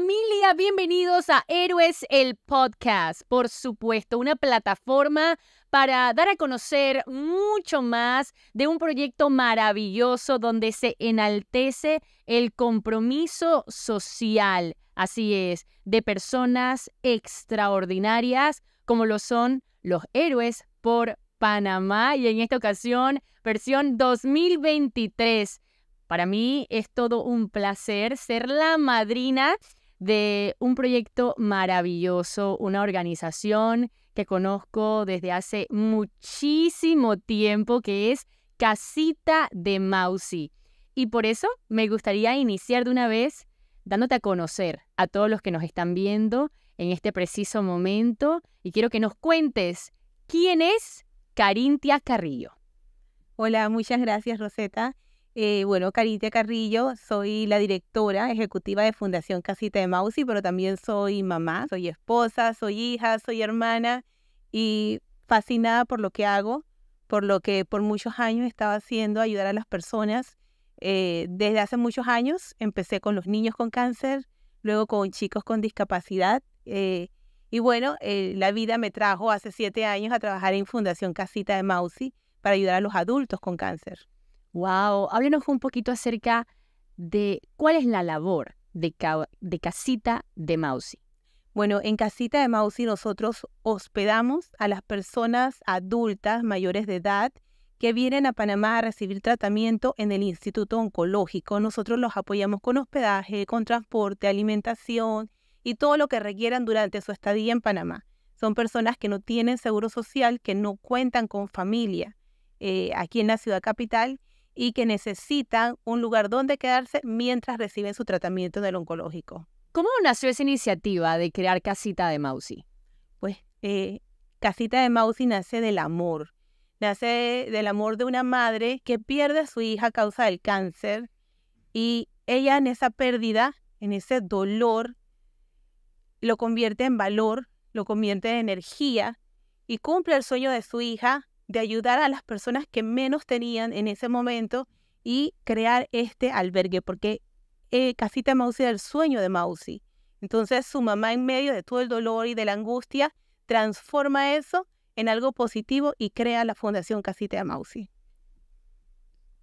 familia, bienvenidos a Héroes el Podcast, por supuesto, una plataforma para dar a conocer mucho más de un proyecto maravilloso donde se enaltece el compromiso social, así es, de personas extraordinarias como lo son los héroes por Panamá y en esta ocasión versión 2023. Para mí es todo un placer ser la madrina de un proyecto maravilloso, una organización que conozco desde hace muchísimo tiempo, que es Casita de Mausi. Y por eso me gustaría iniciar de una vez dándote a conocer a todos los que nos están viendo en este preciso momento y quiero que nos cuentes quién es Carintia Carrillo. Hola, muchas gracias Roseta. Eh, bueno, Caritia Carrillo, soy la directora ejecutiva de Fundación Casita de Mausi, pero también soy mamá, soy esposa, soy hija, soy hermana y fascinada por lo que hago, por lo que por muchos años estaba haciendo, ayudar a las personas. Eh, desde hace muchos años empecé con los niños con cáncer, luego con chicos con discapacidad. Eh, y bueno, la vida me trajo hace siete años a trabajar en Fundación Casita de Mausi para ayudar a los adultos con cáncer. Wow, háblenos un poquito acerca de cuál es la labor de, Casita de Mausi. Bueno, en Casita de Mausi nosotros hospedamos a las personas adultas mayores de edad que vienen a Panamá a recibir tratamiento en el Instituto Oncológico. Nosotros los apoyamos con hospedaje, con transporte, alimentación y todo lo que requieran durante su estadía en Panamá. Son personas que no tienen seguro social, que no cuentan con familia eh, aquí en la ciudad capital y que necesitan un lugar donde quedarse mientras reciben su tratamiento del oncológico. ¿Cómo nació esa iniciativa de crear Casita de Mausi? Pues eh, Casita de Mausi nace del amor, nace del amor de una madre que pierde a su hija a causa del cáncer y ella en esa pérdida, en ese dolor, lo convierte en valor, lo convierte en energía y cumple el sueño de su hija de ayudar a las personas que menos tenían en ese momento y crear este albergue, porque eh, Casita Mausi era el sueño de Mausi. Entonces su mamá en medio de todo el dolor y de la angustia transforma eso en algo positivo y crea la Fundación Casita Mausi.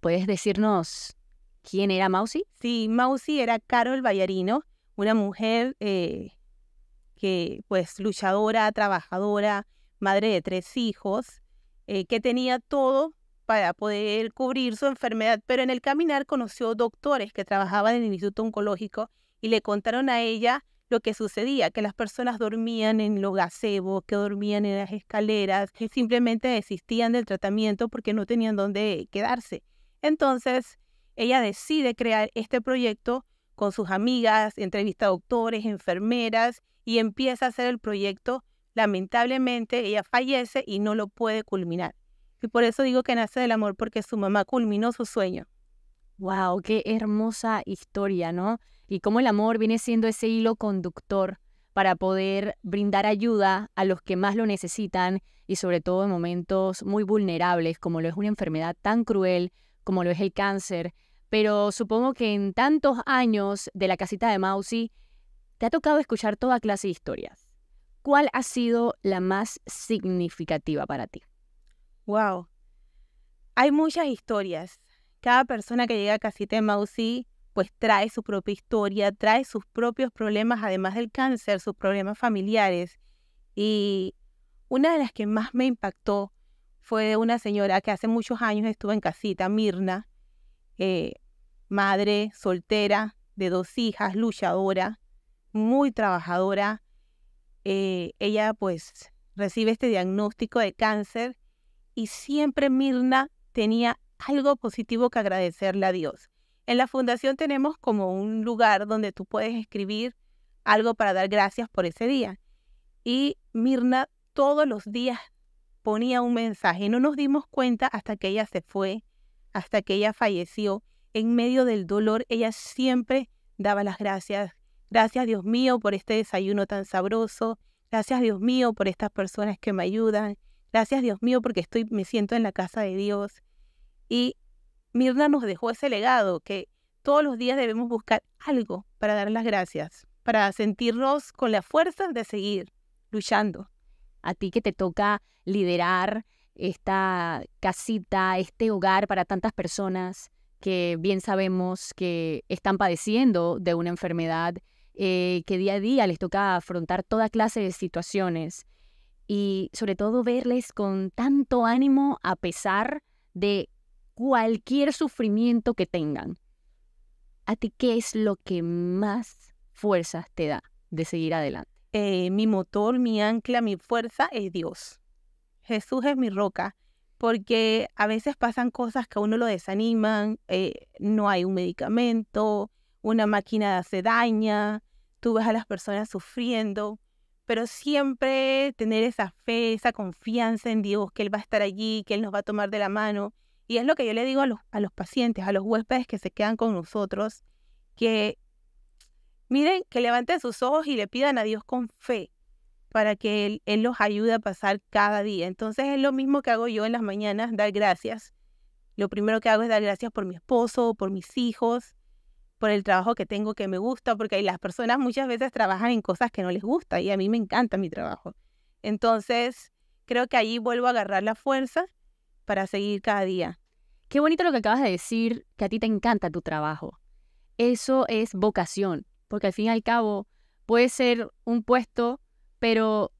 ¿Puedes decirnos quién era Mausi? Sí, Mausi era Carol Vallarino, una mujer eh, que pues luchadora, trabajadora, madre de tres hijos, eh, que tenía todo para poder cubrir su enfermedad, pero en el caminar conoció doctores que trabajaban en el Instituto Oncológico y le contaron a ella lo que sucedía, que las personas dormían en los gazebos, que dormían en las escaleras, que simplemente desistían del tratamiento porque no tenían dónde quedarse. Entonces, ella decide crear este proyecto con sus amigas, entrevista a doctores, enfermeras y empieza a hacer el proyecto lamentablemente ella fallece y no lo puede culminar. Y por eso digo que nace del amor, porque su mamá culminó su sueño. ¡Wow! ¡Qué hermosa historia, ¿no? Y cómo el amor viene siendo ese hilo conductor para poder brindar ayuda a los que más lo necesitan y sobre todo en momentos muy vulnerables, como lo es una enfermedad tan cruel como lo es el cáncer. Pero supongo que en tantos años de la casita de Mausi, te ha tocado escuchar toda clase de historias ¿Cuál ha sido la más significativa para ti? Wow. Hay muchas historias. Cada persona que llega a Casita de Mausi pues trae su propia historia, trae sus propios problemas, además del cáncer, sus problemas familiares. Y una de las que más me impactó fue de una señora que hace muchos años estuvo en casita, Mirna, eh, madre soltera de dos hijas, luchadora, muy trabajadora, eh, ella pues recibe este diagnóstico de cáncer y siempre Mirna tenía algo positivo que agradecerle a Dios. En la fundación tenemos como un lugar donde tú puedes escribir algo para dar gracias por ese día. Y Mirna todos los días ponía un mensaje. no nos dimos cuenta hasta que ella se fue, hasta que ella falleció. En medio del dolor, ella siempre daba las gracias Gracias Dios mío por este desayuno tan sabroso. Gracias Dios mío por estas personas que me ayudan. Gracias Dios mío porque estoy, me siento en la casa de Dios. Y Mirna nos dejó ese legado que todos los días debemos buscar algo para dar las gracias, para sentirnos con la fuerza de seguir luchando. A ti que te toca liderar esta casita, este hogar para tantas personas que bien sabemos que están padeciendo de una enfermedad eh, que día a día les toca afrontar toda clase de situaciones y sobre todo verles con tanto ánimo a pesar de cualquier sufrimiento que tengan. ¿A ti qué es lo que más fuerzas te da de seguir adelante? Eh, mi motor, mi ancla, mi fuerza es Dios. Jesús es mi roca, porque a veces pasan cosas que a uno lo desaniman, eh, no hay un medicamento, una máquina se daña, tú ves a las personas sufriendo, pero siempre tener esa fe, esa confianza en Dios, que Él va a estar allí, que Él nos va a tomar de la mano. Y es lo que yo le digo a los, pacientes, a los huéspedes que se quedan con nosotros, que miren, que levanten sus ojos y le pidan a Dios con fe para que él, él los ayude a pasar cada día. Entonces es lo mismo que hago yo en las mañanas, dar gracias. Lo primero que hago es dar gracias por mi esposo, por mis hijos, por el trabajo que tengo que me gusta, porque las personas muchas veces trabajan en cosas que no les gusta y a mí me encanta mi trabajo. Entonces, creo que ahí vuelvo a agarrar la fuerza para seguir cada día. Qué bonito lo que acabas de decir, que a ti te encanta tu trabajo. Eso es vocación, porque al fin y al cabo puede ser un puesto, pero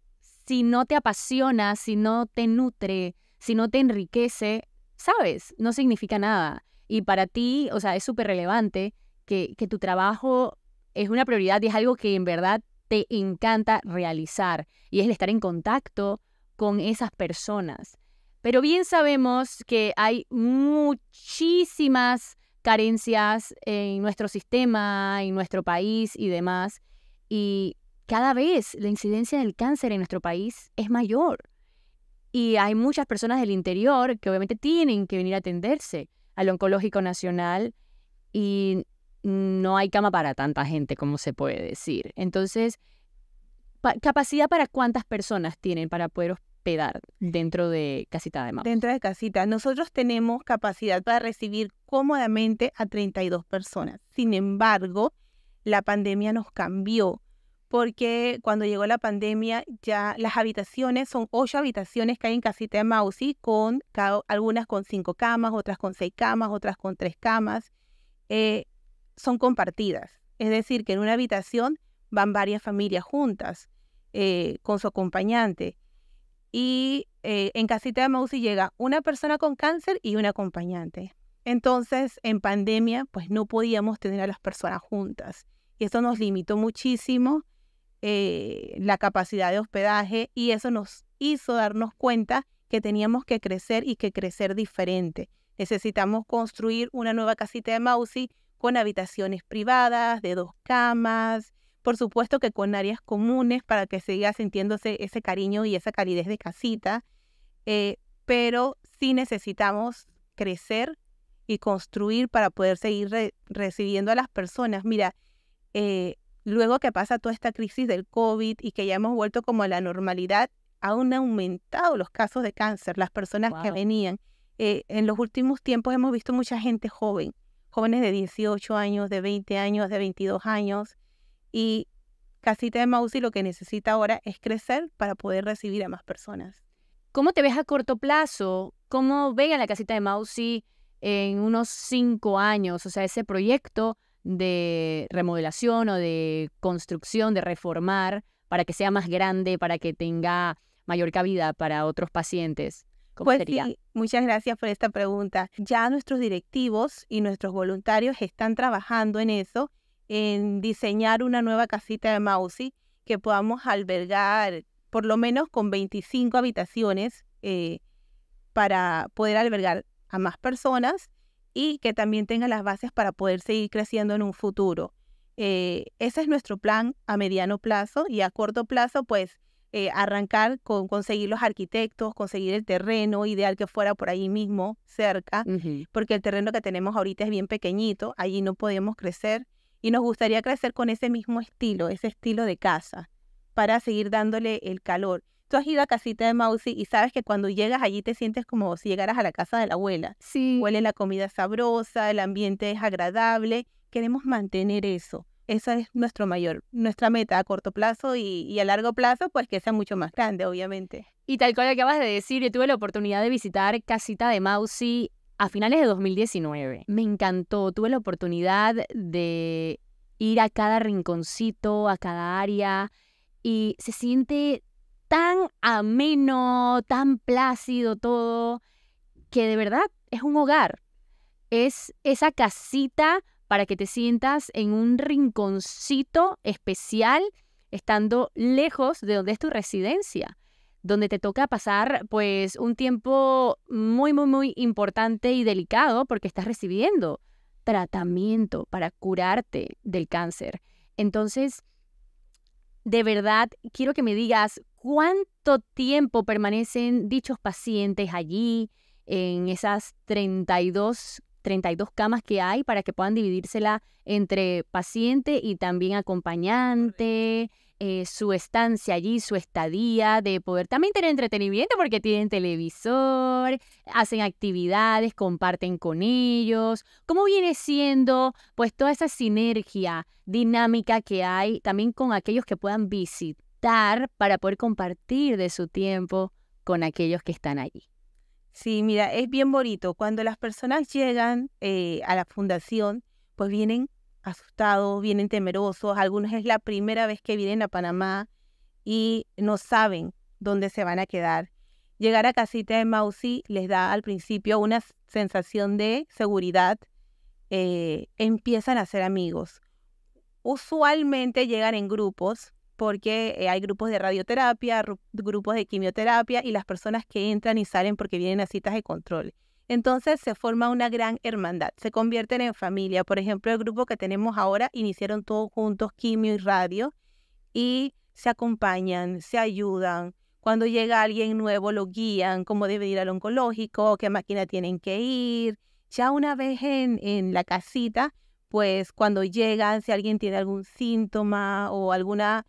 si no te apasiona, si no te nutre, si no te enriquece, sabes, no significa nada. Y para ti, o sea, es súper relevante que, tu trabajo es una prioridad y es algo que en verdad te encanta realizar y es el estar en contacto con esas personas. Pero bien sabemos que hay muchísimas carencias en nuestro sistema, en nuestro país y demás. Y cada vez la incidencia del cáncer en nuestro país es mayor. Y hay muchas personas del interior que obviamente tienen que venir a atenderse al Oncológico Nacional y no hay cama para tanta gente como se puede decir. Entonces, capacidad para cuántas personas tienen para poder hospedar dentro de casita de mouse Dentro de casita, nosotros tenemos capacidad para recibir cómodamente a 32 personas. Sin embargo, la pandemia nos cambió porque cuando llegó la pandemia ya las habitaciones son ocho habitaciones que hay en casita de y con algunas con cinco camas, otras con seis camas, otras con tres camas. Eh, son compartidas, es decir, que en una habitación van varias familias juntas eh, con su acompañante. Y eh, en casita de Mausi llega una persona con cáncer y un acompañante. Entonces, en pandemia, pues no podíamos tener a las personas juntas. Y eso nos limitó muchísimo eh, la capacidad de hospedaje y eso nos hizo darnos cuenta que teníamos que crecer y que crecer diferente. Necesitamos construir una nueva casita de Mausi con habitaciones privadas de dos camas, por supuesto que con áreas comunes para que siga sintiéndose ese cariño y esa calidez de casita, eh, pero sí necesitamos crecer y construir para poder seguir recibiendo a las personas. Mira, eh, luego que pasa toda esta crisis del COVID y que ya hemos vuelto como a la normalidad, aún han aumentado los casos de cáncer, las personas que venían. Eh, en los últimos tiempos hemos visto mucha gente joven jóvenes de 18 años, de 20 años, de 22 años. Y Casita de Mausi lo que necesita ahora es crecer para poder recibir a más personas. ¿Cómo te ves a corto plazo? ¿Cómo ven a la Casita de Mausi en unos cinco años? O sea, ese proyecto de remodelación o de construcción, de reformar para que sea más grande, para que tenga mayor cabida para otros pacientes pues muchas gracias por esta pregunta. Ya nuestros directivos y nuestros voluntarios están trabajando en eso, en diseñar una nueva casita de Mausi que podamos albergar por lo menos con 25 habitaciones eh, para poder albergar a más personas y que también tenga las bases para poder seguir creciendo en un futuro. Eh, ese es nuestro plan a mediano plazo y a corto plazo, pues eh, arrancar con conseguir los arquitectos, conseguir el terreno, ideal que fuera por ahí mismo, cerca, porque el terreno que tenemos ahorita es bien pequeñito, allí no podemos crecer y nos gustaría crecer con ese mismo estilo, ese estilo de casa, para seguir dándole el calor. Tú has ido a casita de Mausi y sabes que cuando llegas allí te sientes como si llegaras a la casa de la abuela. Huele la comida sabrosa, el ambiente es agradable. Queremos mantener eso. Esa es nuestro mayor, nuestra meta a corto plazo y, a largo plazo, pues que sea mucho más grande, obviamente. Y tal cual acabas de decir, yo tuve la oportunidad de visitar Casita de Mausi a finales de 2019. Me encantó, tuve la oportunidad de ir a cada rinconcito, a cada área, y se siente tan ameno, tan plácido todo, que de verdad es un hogar. Es esa casita para que te sientas en un rinconcito especial, estando lejos de donde es tu residencia, donde te toca pasar pues un tiempo muy, muy, muy importante y delicado porque estás recibiendo tratamiento para curarte del cáncer. Entonces, de verdad, quiero que me digas cuánto tiempo permanecen dichos pacientes allí en esas 32 32 camas que hay para que puedan dividírsela entre paciente y también acompañante, eh, su estancia allí, su estadía, de poder también tener entretenimiento porque tienen televisor, hacen actividades, comparten con ellos. ¿Cómo viene siendo pues toda esa sinergia dinámica que hay también con aquellos que puedan visitar para poder compartir de su tiempo con aquellos que están allí? Sí, mira, es bien bonito. Cuando las personas llegan eh, a la fundación, pues vienen asustados, vienen temerosos. Algunos es la primera vez que vienen a Panamá y no saben dónde se van a quedar. Llegar a Casita de Mausi les da al principio una sensación de seguridad. Eh, empiezan a ser amigos. Usualmente llegan en grupos, porque eh, hay grupos de radioterapia, grupos de quimioterapia y las personas que entran y salen porque vienen a citas de control. Entonces se forma una gran hermandad, se convierten en familia. Por ejemplo, el grupo que tenemos ahora iniciaron todos juntos quimio y radio y se acompañan, se ayudan. Cuando llega alguien nuevo lo guían, cómo debe ir al oncológico, qué máquina tienen que ir. Ya una vez en, en la casita, pues cuando llegan, si alguien tiene algún síntoma o alguna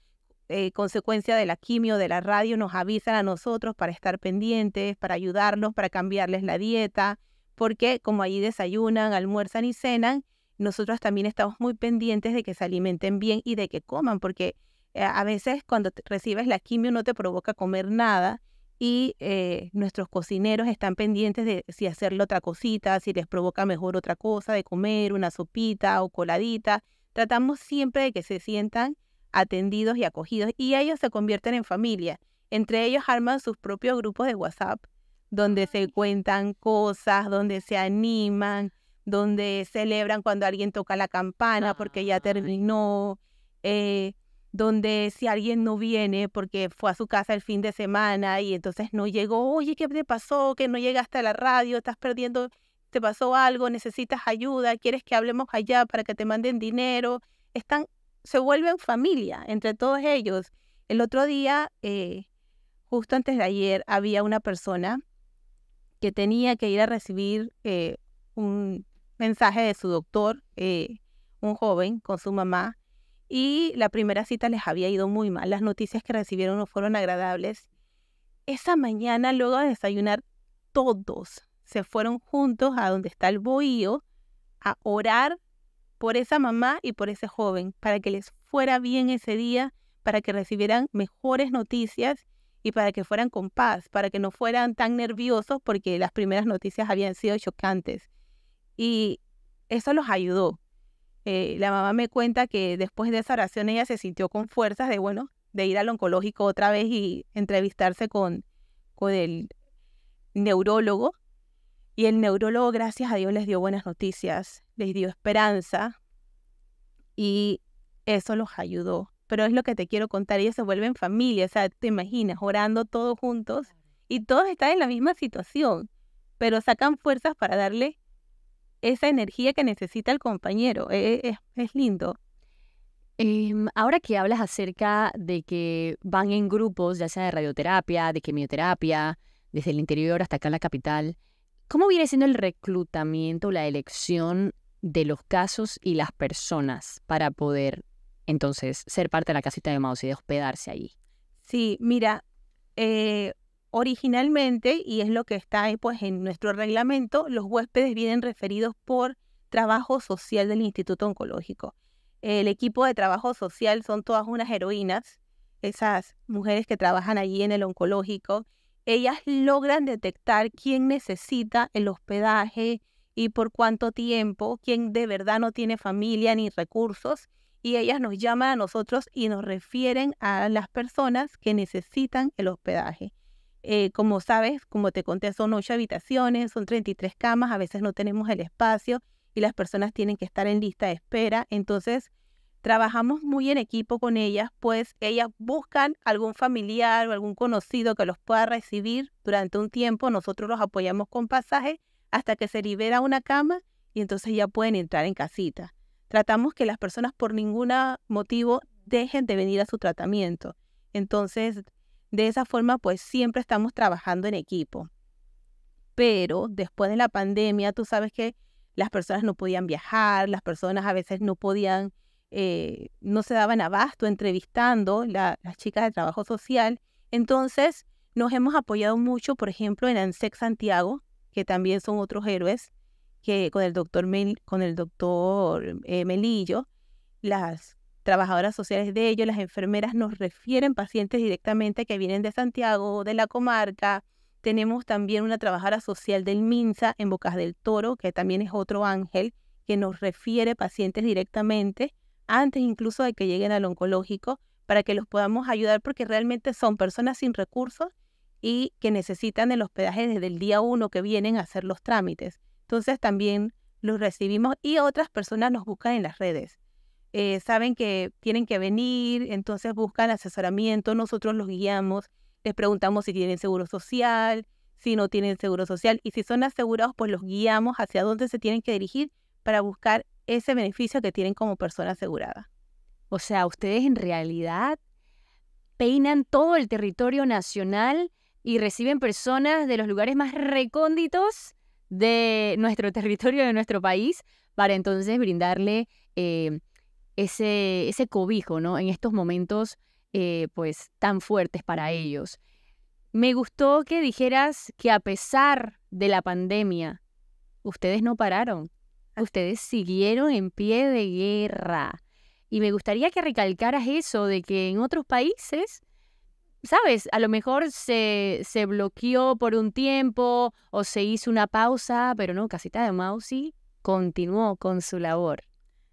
eh, consecuencia de la quimio, de la radio, nos avisan a nosotros para estar pendientes, para ayudarnos, para cambiarles la dieta, porque como allí desayunan, almuerzan y cenan, nosotros también estamos muy pendientes de que se alimenten bien y de que coman, porque eh, a veces cuando recibes la quimio no te provoca comer nada y eh, nuestros cocineros están pendientes de si hacerle otra cosita, si les provoca mejor otra cosa de comer, una sopita o coladita. Tratamos siempre de que se sientan atendidos y acogidos y ellos se convierten en familia. Entre ellos arman sus propios grupos de WhatsApp donde se cuentan cosas, donde se animan, donde celebran cuando alguien toca la campana porque ya terminó, eh, donde si alguien no viene porque fue a su casa el fin de semana y entonces no llegó, oye, ¿qué te pasó? Que no llegaste a la radio, estás perdiendo, te pasó algo, necesitas ayuda, quieres que hablemos allá para que te manden dinero. Están se vuelven familia entre todos ellos. El otro día, eh, justo antes de ayer, había una persona que tenía que ir a recibir eh, un mensaje de su doctor, eh, un joven con su mamá, y la primera cita les había ido muy mal, las noticias que recibieron no fueron agradables. Esa mañana, luego de desayunar, todos se fueron juntos a donde está el bohío a orar por esa mamá y por ese joven, para que les fuera bien ese día, para que recibieran mejores noticias y para que fueran con paz, para que no fueran tan nerviosos porque las primeras noticias habían sido chocantes. Y eso los ayudó. Eh, la mamá me cuenta que después de esa oración ella se sintió con fuerzas de, bueno, de ir al oncológico otra vez y entrevistarse con, con el neurólogo. Y el neurólogo, gracias a Dios, les dio buenas noticias les dio esperanza y eso los ayudó. Pero es lo que te quiero contar, ellos se vuelven familia, o sea, te imaginas, orando todos juntos y todos están en la misma situación, pero sacan fuerzas para darle esa energía que necesita el compañero, e, e, es, lindo. Em, ahora que hablas acerca de que van en grupos, ya sea de radioterapia, de quimioterapia, desde el interior hasta acá en la capital, ¿Cómo viene siendo el reclutamiento, la elección de los casos y las personas para poder entonces ser parte de la casita de Mouse y de hospedarse allí. Sí, mira, eh, originalmente, y es lo que está pues, en nuestro reglamento, los huéspedes vienen referidos por trabajo social del Instituto Oncológico. El equipo de trabajo social son todas unas heroínas, esas mujeres que trabajan allí en el oncológico. Ellas logran detectar quién necesita el hospedaje, y por cuánto tiempo, quien de verdad no tiene familia ni recursos, y ellas nos llaman a nosotros y nos refieren a las personas que necesitan el hospedaje. Eh, como sabes, como te conté, son ocho habitaciones, son 33 camas, a veces no tenemos el espacio y las personas tienen que estar en lista de espera. Entonces, trabajamos muy en equipo con ellas, pues ellas buscan algún familiar o algún conocido que los pueda recibir durante un tiempo. Nosotros los apoyamos con pasaje hasta que se libera una cama y entonces ya pueden entrar en casita. Tratamos que las personas por ningún motivo dejen de venir a su tratamiento. Entonces, de esa forma, pues siempre estamos trabajando en equipo. Pero después de la pandemia, tú sabes que las personas no podían viajar, las personas a veces no podían, eh, no se daban abasto entrevistando las chicas de trabajo social. Entonces, nos hemos apoyado mucho, por ejemplo, en ANSEC Santiago, que también son otros héroes, que con el doctor, con el doctor eh, Melillo, las trabajadoras sociales de ellos, las enfermeras nos refieren pacientes directamente que vienen de Santiago, de la comarca. Tenemos también una trabajadora social del MINSA en Bocas del Toro, que también es otro ángel, que nos refiere pacientes directamente, antes incluso de que lleguen al oncológico, para que los podamos ayudar, porque realmente son personas sin recursos y que necesitan el hospedaje desde el día uno que vienen a hacer los trámites. Entonces también los recibimos y otras personas nos buscan en las redes. Eh, saben que tienen que venir, entonces buscan asesoramiento, nosotros los guiamos, les preguntamos si tienen seguro social, si no tienen seguro social y si son asegurados, pues los guiamos hacia dónde se tienen que dirigir para buscar ese beneficio que tienen como persona asegurada. O sea, ustedes en realidad peinan todo el territorio nacional y reciben personas de los lugares más recónditos de nuestro territorio, de nuestro país, para entonces brindarle eh, ese, cobijo, ¿no? En estos momentos, eh, pues, tan fuertes para ellos. Me gustó que dijeras que a pesar de la pandemia, ustedes no pararon, ah. ustedes siguieron en pie de guerra. Y me gustaría que recalcaras eso de que en otros países sabes, a lo mejor se, se bloqueó por un tiempo o se hizo una pausa, pero no, Casita de Mausi continuó con su labor.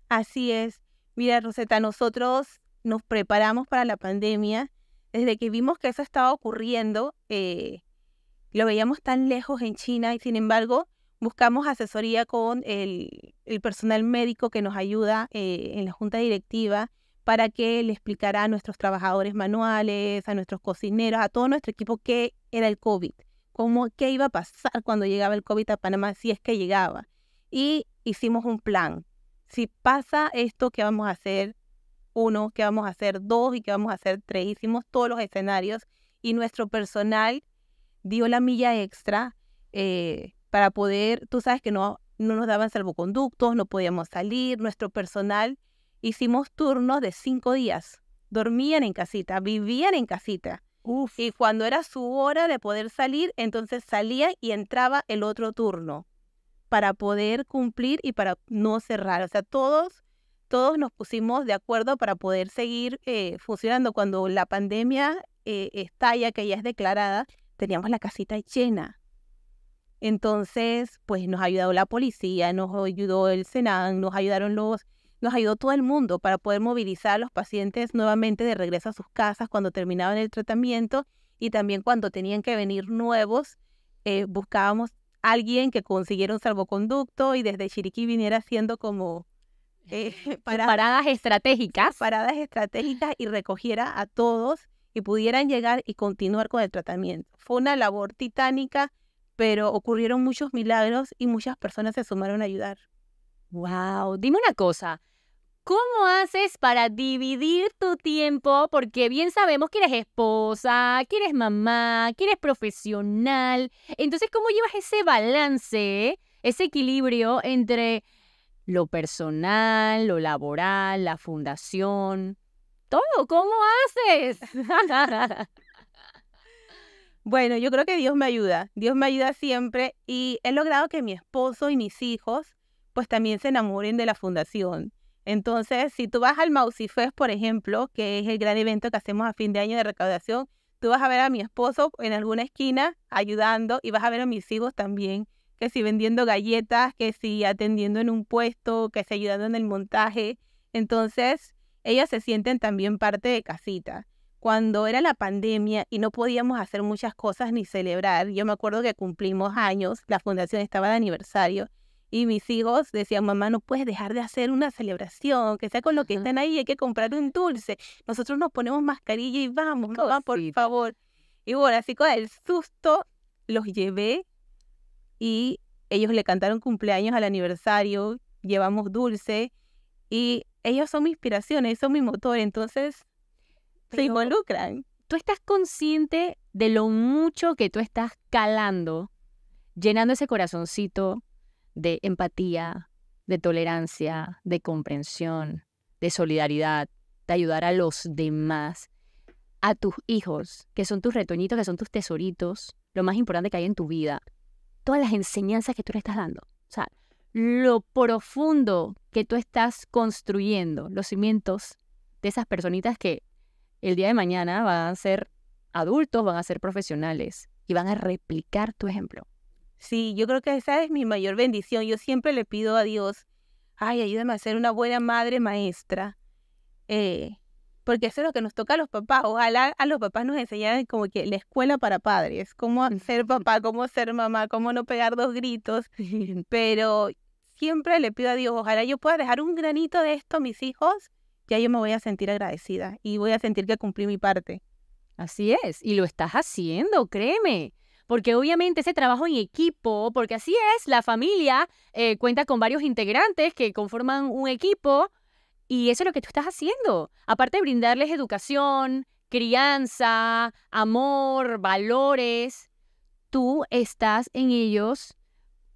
Así es. Mira, Rosetta, nosotros nos preparamos para la pandemia. Desde que vimos que eso estaba ocurriendo, eh, lo veíamos tan lejos en China y sin embargo buscamos asesoría con el, el personal médico que nos ayuda eh, en la junta directiva para que le explicara a nuestros trabajadores manuales, a nuestros cocineros, a todo nuestro equipo qué era el COVID, cómo, qué iba a pasar cuando llegaba el COVID a Panamá, si es que llegaba. Y hicimos un plan. Si pasa esto, ¿qué vamos a hacer? Uno, ¿qué vamos a hacer? Dos, ¿y qué vamos a hacer? Tres. Hicimos todos los escenarios y nuestro personal dio la milla extra eh, para poder, tú sabes que no, no nos daban salvoconductos, no podíamos salir, nuestro personal hicimos turnos de cinco días. Dormían en casita, vivían en casita. Y cuando era su hora de poder salir, entonces salía y entraba el otro turno para poder cumplir y para no cerrar. O sea, todos, todos nos pusimos de acuerdo para poder seguir eh, funcionando. Cuando la pandemia eh, estalla, que ya es declarada, teníamos la casita llena. Entonces, pues nos ayudó la policía, nos ayudó el Senan, nos ayudaron los nos ayudó todo el mundo para poder movilizar a los pacientes nuevamente de regreso a sus casas cuando terminaban el tratamiento y también cuando tenían que venir nuevos, eh, buscábamos a alguien que consiguiera un salvoconducto y desde Chiriquí viniera haciendo como eh, paradas estratégicas. Paradas estratégicas y recogiera a todos y pudieran llegar y continuar con el tratamiento. Fue una labor titánica, pero ocurrieron muchos milagros y muchas personas se sumaron a ayudar. Wow, dime una cosa. ¿Cómo haces para dividir tu tiempo? Porque bien sabemos que eres esposa, que eres mamá, que eres profesional. Entonces, ¿cómo llevas ese balance, ese equilibrio entre lo personal, lo laboral, la fundación? Todo, ¿cómo haces? bueno, yo creo que Dios me ayuda. Dios me ayuda siempre y he logrado que mi esposo y mis hijos pues también se enamoren de la fundación. Entonces, si tú vas al Mausifest, por ejemplo, que es el gran evento que hacemos a fin de año de recaudación, tú vas a ver a mi esposo en alguna esquina ayudando y vas a ver a mis hijos también, que si vendiendo galletas, que si atendiendo en un puesto, que si ayudando en el montaje. Entonces, ellos se sienten también parte de casita. Cuando era la pandemia y no podíamos hacer muchas cosas ni celebrar, yo me acuerdo que cumplimos años, la fundación estaba de aniversario y mis hijos decían, mamá, no puedes dejar de hacer una celebración, que sea con lo que están ahí, hay que comprar un dulce. Nosotros nos ponemos mascarilla y vamos, mamá, por favor. Y bueno, así con el susto los llevé y ellos le cantaron cumpleaños al aniversario, llevamos dulce y ellos son mi inspiración, ellos son mi motor, entonces se involucran. Tú estás consciente de lo mucho que tú estás calando, llenando ese corazoncito de empatía, de tolerancia, de comprensión, de solidaridad, de ayudar a los demás, a tus hijos, que son tus retoñitos, que son tus tesoritos, lo más importante que hay en tu vida, todas las enseñanzas que tú le estás dando, o sea, lo profundo que tú estás construyendo, los cimientos de esas personitas que el día de mañana van a ser adultos, van a ser profesionales y van a replicar tu ejemplo. Sí, yo creo que esa es mi mayor bendición. Yo siempre le pido a Dios, ay, ayúdame a ser una buena madre maestra. Eh, porque eso es lo que nos toca a los papás. Ojalá a los papás nos enseñaran como que la escuela para padres, cómo ser papá, cómo ser mamá, cómo no pegar dos gritos. Pero siempre le pido a Dios, ojalá yo pueda dejar un granito de esto a mis hijos, ya yo me voy a sentir agradecida y voy a sentir que cumplí mi parte. Así es, y lo estás haciendo, créeme porque obviamente ese trabajo en equipo, porque así es, la familia eh, cuenta con varios integrantes que conforman un equipo y eso es lo que tú estás haciendo. Aparte de brindarles educación, crianza, amor, valores, tú estás en ellos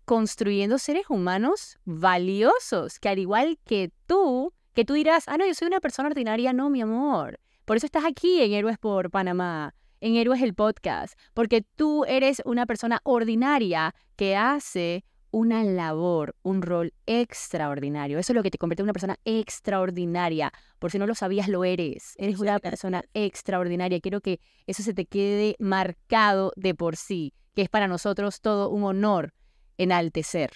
construyendo seres humanos valiosos, que al igual que tú, que tú dirás, ah, no, yo soy una persona ordinaria, no, mi amor. Por eso estás aquí en Héroes por Panamá en Héroes el Podcast, porque tú eres una persona ordinaria que hace una labor, un rol extraordinario. Eso es lo que te convierte en una persona extraordinaria. Por si no lo sabías, lo eres. Eres una persona extraordinaria. Quiero que eso se te quede marcado de por sí, que es para nosotros todo un honor enaltecer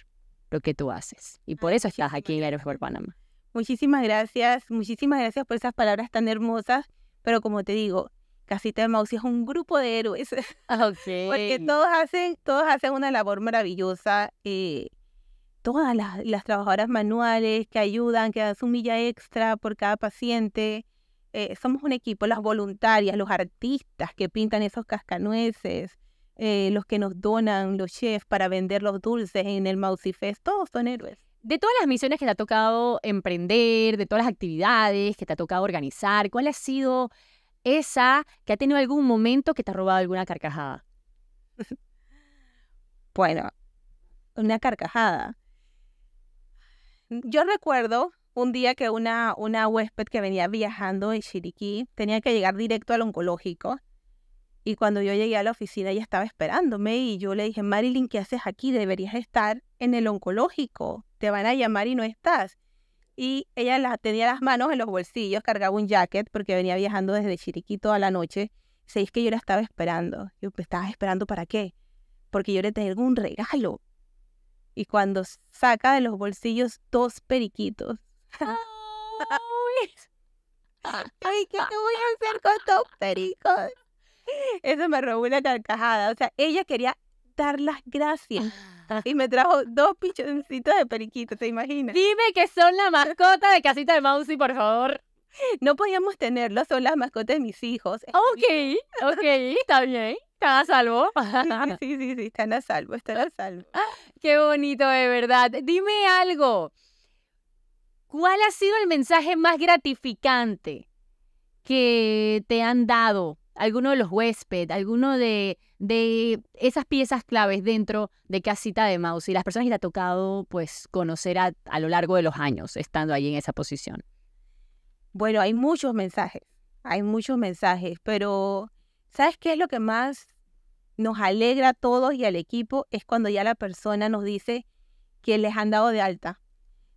lo que tú haces. Y por eso estás aquí en por Panamá. Muchísimas gracias, muchísimas gracias por esas palabras tan hermosas, pero como te digo, cita de Mouse es un grupo de héroes. Ah, porque todos hacen, todos hacen una labor maravillosa. Eh, todas las, trabajadoras manuales que ayudan, que dan su milla extra por cada paciente. Eh, somos un equipo, las voluntarias, los artistas que pintan esos cascanueces, eh, los que nos donan, los chefs para vender los dulces en el Mousy Fest, todos son héroes. De todas las misiones que te ha tocado emprender, de todas las actividades que te ha tocado organizar, ¿cuál ha sido esa que ha tenido algún momento que te ha robado alguna carcajada. bueno, una carcajada. Yo recuerdo un día que una, una huésped que venía viajando en Chiriquí tenía que llegar directo al oncológico. Y cuando yo llegué a la oficina, ella estaba esperándome y yo le dije, Marilyn, ¿qué haces aquí? Deberías estar en el oncológico. Te van a llamar y no estás y ella la, tenía las manos en los bolsillos, cargaba un jacket porque venía viajando desde Chiriquito a la noche. Se que yo la estaba esperando. Yo, ¿me estabas esperando para qué? Porque yo le tengo un regalo. Y cuando saca de los bolsillos dos periquitos. Ay, ¿qué te voy a hacer con dos pericos? Eso me robó una carcajada. O sea, ella quería dar las gracias y me trajo dos pichoncitos de periquito, ¿te imaginas? Dime que son la mascota de Casita de Mousy, por favor. No podíamos tenerlo, son las mascotas de mis hijos. Ok, ok, está bien. Están a salvo. sí, sí, sí, están a salvo, están a salvo. Qué bonito, de verdad. Dime algo. ¿Cuál ha sido el mensaje más gratificante que te han dado alguno de los huéspedes, alguno de, esas piezas claves dentro de casita de mouse y las personas que le ha tocado pues conocer a, a lo largo de los años estando ahí en esa posición. Bueno, hay muchos mensajes, hay muchos mensajes, pero ¿sabes qué es lo que más nos alegra a todos y al equipo? Es cuando ya la persona nos dice que les han dado de alta,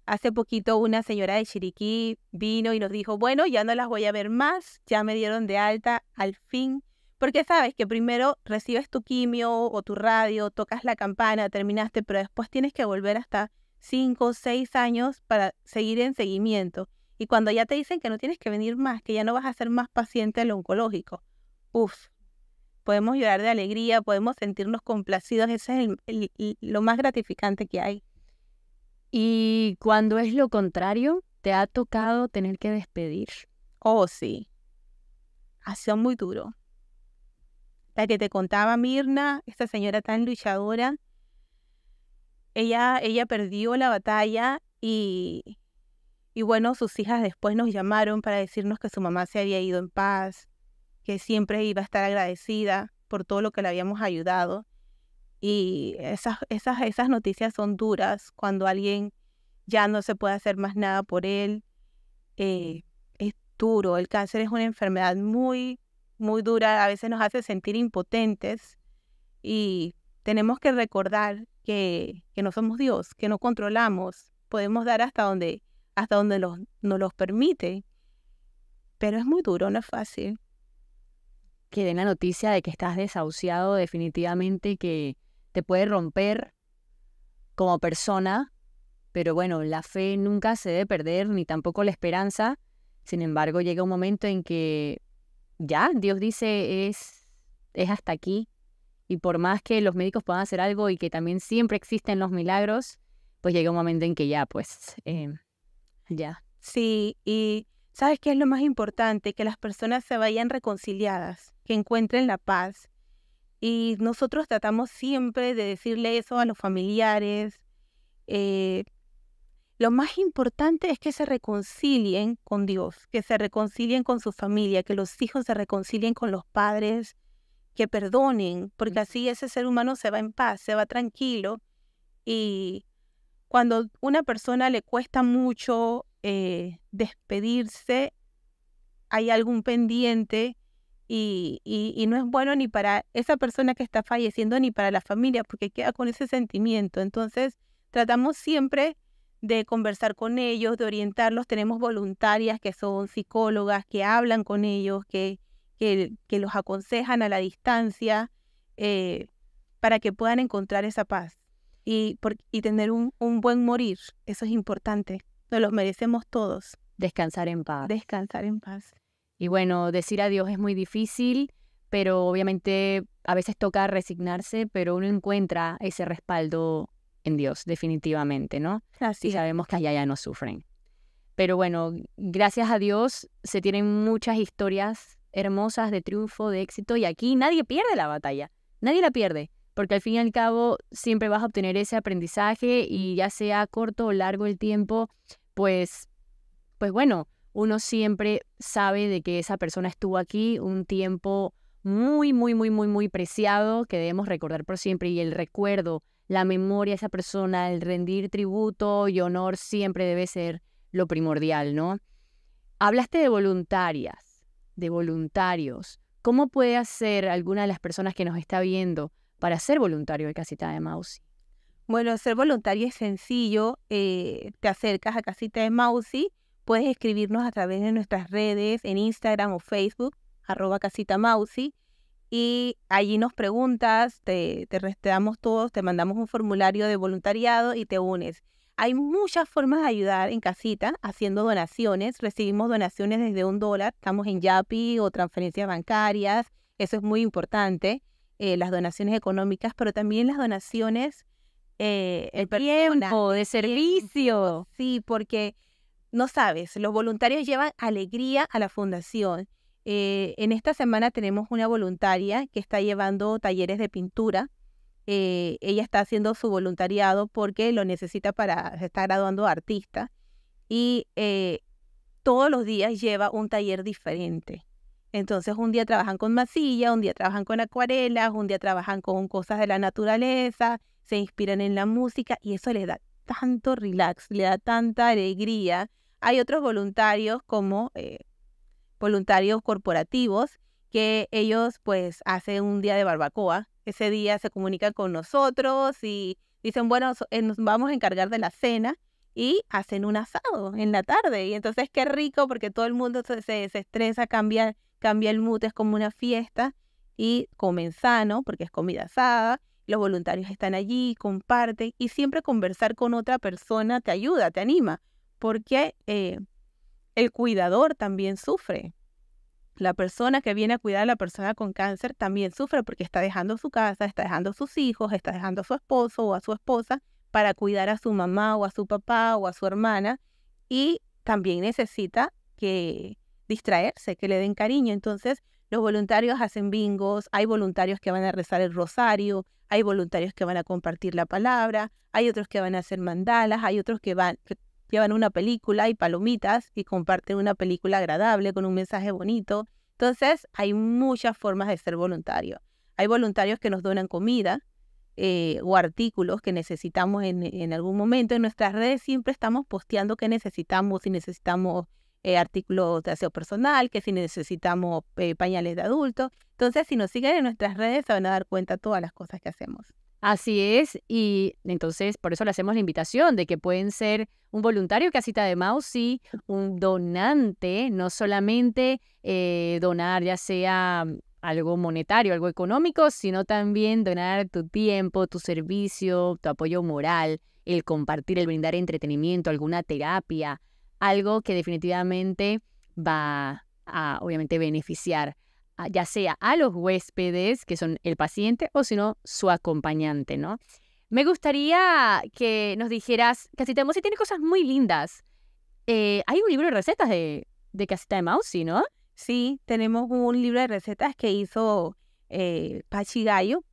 Hace poquito una señora de Chiriquí vino y nos dijo, bueno, ya no las voy a ver más, ya me dieron de alta al fin. Porque sabes que primero recibes tu quimio o tu radio, tocas la campana, terminaste, pero después tienes que volver hasta cinco, o 6 años para seguir en seguimiento. Y cuando ya te dicen que no tienes que venir más, que ya no vas a ser más paciente lo oncológico, uff, podemos llorar de alegría, podemos sentirnos complacidos, eso es lo más gratificante que hay. Y cuando es lo contrario, ¿te ha tocado tener que despedir? Oh, sí. Ha sido muy duro. La que te contaba Mirna, esta señora tan luchadora, ella, ella perdió la batalla y, y bueno, sus hijas después nos llamaron para decirnos que su mamá se había ido en paz, que siempre iba a estar agradecida por todo lo que le habíamos ayudado. Y esas, esas, esas noticias son duras cuando alguien ya no se puede hacer más nada por él. Eh, es duro, el cáncer es una enfermedad muy, muy dura, a veces nos hace sentir impotentes y tenemos que recordar que, que no somos Dios, que no controlamos, podemos dar hasta donde, hasta donde nos los permite, pero es muy duro, no es fácil. Que den la noticia de que estás desahuciado definitivamente, que se puede romper como persona, pero bueno, la fe nunca se debe perder, ni tampoco la esperanza. Sin embargo, llega un momento en que ya Dios dice es, es hasta aquí. Y por más que los médicos puedan hacer algo y que también siempre existen los milagros, pues llega un momento en que ya, pues, eh, ya. Sí, y ¿sabes qué es lo más importante? Que las personas se vayan reconciliadas, que encuentren la paz, y nosotros tratamos siempre de decirle eso a los familiares. Eh, lo más importante es que se reconcilien con Dios, que se reconcilien con su familia, que los hijos se reconcilien con los padres, que perdonen, porque así ese ser humano se va en paz, se va tranquilo. Y cuando una persona le cuesta mucho eh, despedirse, hay algún pendiente, y, y, no es bueno ni para esa persona que está falleciendo ni para la familia porque queda con ese sentimiento. Entonces tratamos siempre de conversar con ellos, de orientarlos. Tenemos voluntarias que son psicólogas, que hablan con ellos, que, que, los aconsejan a la distancia eh, para que puedan encontrar esa paz y, y tener un, un buen morir. Eso es importante. Nos lo merecemos todos. Descansar en paz. Descansar en paz. Y bueno, decir adiós es muy difícil, pero obviamente a veces toca resignarse, pero uno encuentra ese respaldo en Dios, definitivamente, ¿no? Así. Y sabemos que allá ya no sufren. Pero bueno, gracias a Dios se tienen muchas historias hermosas de triunfo, de éxito, y aquí nadie pierde la batalla, nadie la pierde, porque al fin y al cabo siempre vas a obtener ese aprendizaje y ya sea corto o largo el tiempo, pues, pues bueno, uno siempre sabe de que esa persona estuvo aquí un tiempo muy, muy, muy, muy, muy preciado que debemos recordar por siempre y el recuerdo, la memoria de esa persona, el rendir tributo y honor siempre debe ser lo primordial, ¿no? Hablaste de voluntarias, de voluntarios. ¿Cómo puede hacer alguna de las personas que nos está viendo para ser voluntario de Casita de Mausi? Bueno, ser voluntario es sencillo. Eh, te acercas a Casita de Mausi Puedes escribirnos a través de nuestras redes en Instagram o Facebook, arroba casita y allí nos preguntas, te, te restamos todos, te mandamos un formulario de voluntariado y te unes. Hay muchas formas de ayudar en casita haciendo donaciones. Recibimos donaciones desde un dólar. Estamos en YAPI o transferencias bancarias. Eso es muy importante. Eh, las donaciones económicas, pero también las donaciones, eh, el tiempo, de servicio. Sí, porque no sabes, los voluntarios llevan alegría a la fundación. Eh, en esta semana tenemos una voluntaria que está llevando talleres de pintura. Eh, ella está haciendo su voluntariado porque lo necesita para, se está graduando artista. Y eh, todos los días lleva un taller diferente. Entonces un día trabajan con masilla, un día trabajan con acuarelas, un día trabajan con cosas de la naturaleza, se inspiran en la música y eso les da tanto relax, le da tanta alegría hay otros voluntarios como eh, voluntarios corporativos que ellos pues hacen un día de barbacoa. Ese día se comunican con nosotros y dicen, bueno, eh, nos vamos a encargar de la cena y hacen un asado en la tarde. Y entonces qué rico porque todo el mundo se, se, estresa, cambia, cambia el mute es como una fiesta y comen sano porque es comida asada. Los voluntarios están allí, comparten y siempre conversar con otra persona te ayuda, te anima porque eh, el cuidador también sufre. La persona que viene a cuidar a la persona con cáncer también sufre porque está dejando su casa, está dejando sus hijos, está dejando a su esposo o a su esposa para cuidar a su mamá o a su papá o a su hermana y también necesita que distraerse, que le den cariño. Entonces, los voluntarios hacen bingos, hay voluntarios que van a rezar el rosario, hay voluntarios que van a compartir la palabra, hay otros que van a hacer mandalas, hay otros que van, llevan una película y palomitas y comparten una película agradable con un mensaje bonito. Entonces, hay muchas formas de ser voluntario. Hay voluntarios que nos donan comida eh, o artículos que necesitamos en, en, algún momento. En nuestras redes siempre estamos posteando que necesitamos, si necesitamos eh, artículos de aseo personal, que si necesitamos eh, pañales de adultos. Entonces, si nos siguen en nuestras redes, se van a dar cuenta de todas las cosas que hacemos. Así es, y entonces por eso le hacemos la invitación de que pueden ser un voluntario casita de y un donante, no solamente eh, donar ya sea algo monetario, algo económico, sino también donar tu tiempo, tu servicio, tu apoyo moral, el compartir, el brindar entretenimiento, alguna terapia, algo que definitivamente va a obviamente beneficiar ya sea a los huéspedes, que son el paciente, o sino su acompañante, ¿no? Me gustaría que nos dijeras, Casita de Mousy tiene cosas muy lindas. Eh, hay un libro de recetas de, de Casita de Mousy, ¿no? Sí, tenemos un libro de recetas que hizo eh, Pachi Gallo.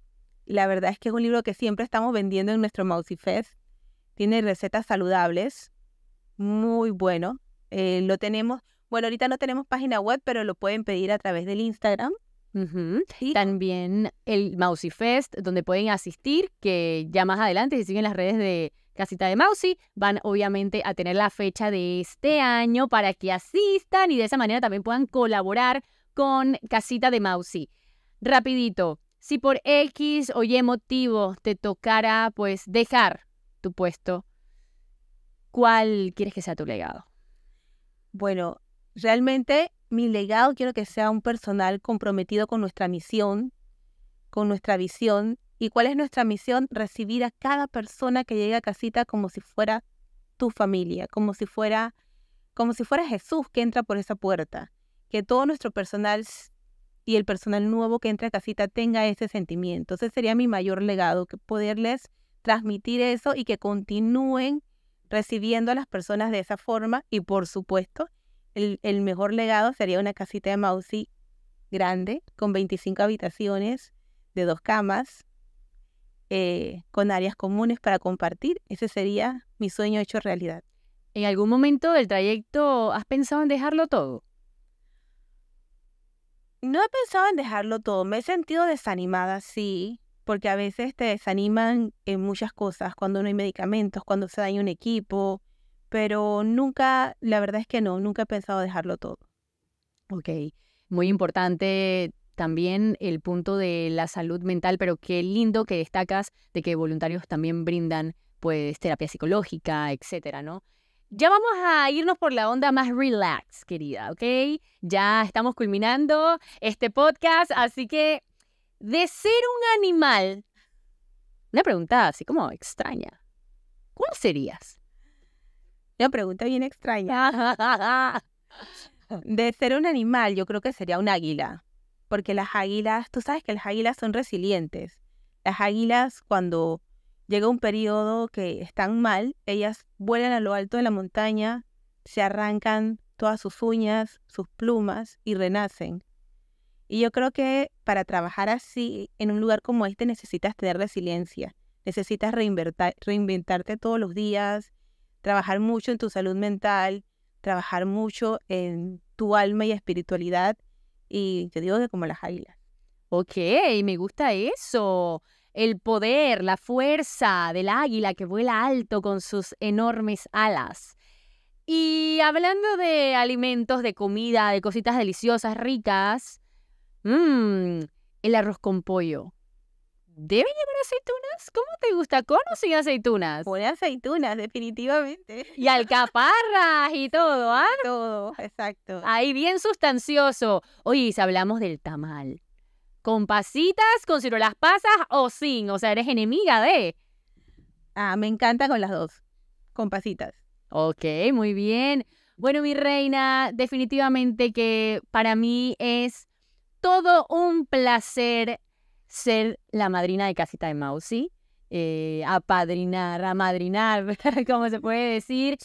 La verdad es que es un libro que siempre estamos vendiendo en nuestro Mousy Fest. Tiene recetas saludables, muy bueno. Eh, lo tenemos, bueno, ahorita no tenemos página web, pero lo pueden pedir a través del Instagram. Y También el Mousy Fest, donde pueden asistir, que ya más adelante, si siguen las redes de Casita de Mousy, van obviamente a tener la fecha de este año para que asistan y de esa manera también puedan colaborar con Casita de Mousy. Rapidito, si por X o Y motivo te tocara pues dejar tu puesto, ¿cuál quieres que sea tu legado? Bueno, realmente mi legado quiero que sea un personal comprometido con nuestra misión, con nuestra visión. ¿Y cuál es nuestra misión? Recibir a cada persona que llega a casita como si fuera tu familia, como si fuera, como si fuera Jesús que entra por esa puerta. Que todo nuestro personal y el personal nuevo que entra a casita tenga ese sentimiento. Ese sería mi mayor legado, poderles transmitir eso y que continúen recibiendo a las personas de esa forma y por supuesto el, mejor legado sería una casita de Mausi grande, con 25 habitaciones, de dos camas, eh, con áreas comunes para compartir. Ese sería mi sueño hecho realidad. ¿En algún momento del trayecto has pensado en dejarlo todo? No he pensado en dejarlo todo. Me he sentido desanimada, sí, porque a veces te desaniman en muchas cosas, cuando no hay medicamentos, cuando se daña un equipo, pero nunca, la verdad es que no, nunca he pensado dejarlo todo. Ok, muy importante también el punto de la salud mental, pero qué lindo que destacas de que voluntarios también brindan pues terapia psicológica, etcétera, ¿no? Ya vamos a irnos por la onda más relax, querida, ¿ok? Ya estamos culminando este podcast, así que de ser un animal, una pregunta así como extraña, ¿cuál serías? Una pregunta bien extraña. De ser un animal, yo creo que sería un águila, porque las águilas, tú sabes que las águilas son resilientes. Las águilas cuando llega un periodo que están mal, ellas vuelan a lo alto de la montaña, se arrancan todas sus uñas, sus plumas y renacen. Y yo creo que para trabajar así en un lugar como este necesitas tener resiliencia, necesitas reinventarte todos los días, trabajar mucho en tu salud mental, trabajar mucho en tu alma y espiritualidad. Y yo digo que como las águilas. Ok, me gusta eso. El poder, la fuerza del águila que vuela alto con sus enormes alas. Y hablando de alimentos, de comida, de cositas deliciosas, ricas, mm, el arroz con pollo. ¿Debe llevar aceitunas? ¿Cómo te gusta? ¿Con o sin aceitunas? Con aceitunas, definitivamente. Y alcaparras y todo, ¿ah? Todo, exacto. Ahí bien sustancioso. Oye, si hablamos del tamal. ¿Con pasitas, con ciruelas pasas o sin? O sea, eres enemiga de. Ah, me encanta con las dos. Con pasitas. Ok, muy bien. Bueno, mi reina, definitivamente que para mí es todo un placer ser la madrina de casita de Mausi, eh, apadrinar, amadrinar, como se puede decir,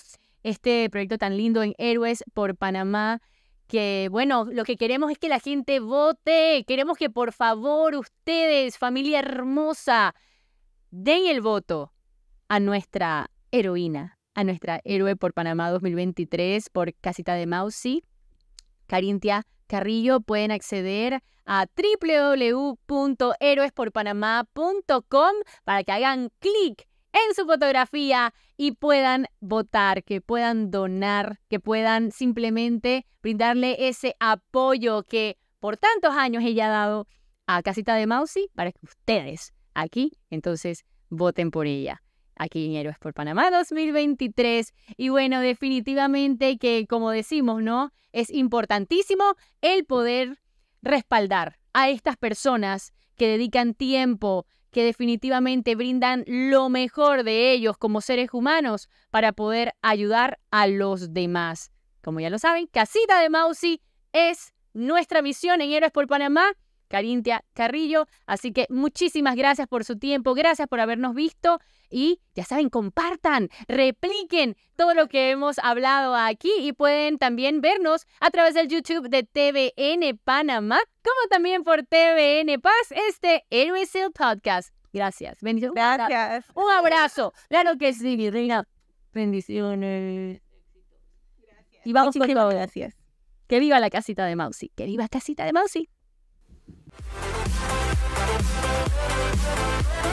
este proyecto tan lindo en Héroes por Panamá que bueno, lo que queremos es que la gente vote, queremos que por favor ustedes, familia hermosa, den el voto a nuestra heroína, a nuestra héroe por Panamá 2023, por Casita de Mausi, Carintia Carrillo pueden acceder a www.héroesporpanamá.com para que hagan clic en su fotografía y puedan votar, que puedan donar, que puedan simplemente brindarle ese apoyo que por tantos años ella ha dado a Casita de Mousey para que ustedes aquí entonces voten por ella aquí en Héroes por Panamá 2023. Y bueno, definitivamente que, como decimos, ¿no? Es importantísimo el poder respaldar a estas personas que dedican tiempo, que definitivamente brindan lo mejor de ellos como seres humanos para poder ayudar a los demás. Como ya lo saben, Casita de Mausi es nuestra misión en Héroes por Panamá Carintia Carrillo. Así que muchísimas gracias por su tiempo, gracias por habernos visto y ya saben, compartan, repliquen todo lo que hemos hablado aquí y pueden también vernos a través del YouTube de TVN Panamá, como también por TVN Paz, este Héroes Podcast. Gracias. Bendiciones. Gracias. Un abrazo. Claro que sí, mi reina. Bendiciones. Gracias. Y vamos con todo. Gracias. Que viva la casita de Mausi. Que viva la casita de Mausi. Thank you.